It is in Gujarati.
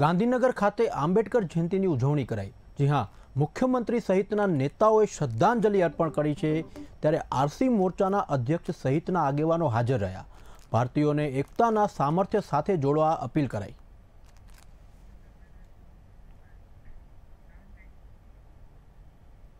ગાંધીનગર ખાતે આંબેડકર જયંતિની ઉજવણી કરાઈ જી હા મુખ્યમંત્રી સહિતના નેતાઓએ શ્રદ્ધાંજલિ અર્પણ કરી છે ત્યારે આરસી મોરચાના અધ્યક્ષ સહિતના આગેવાનો હાજર રહ્યા ભારતીયોને એકતાના સામર્થ્ય સાથે જોડવા અપીલ કરાઈ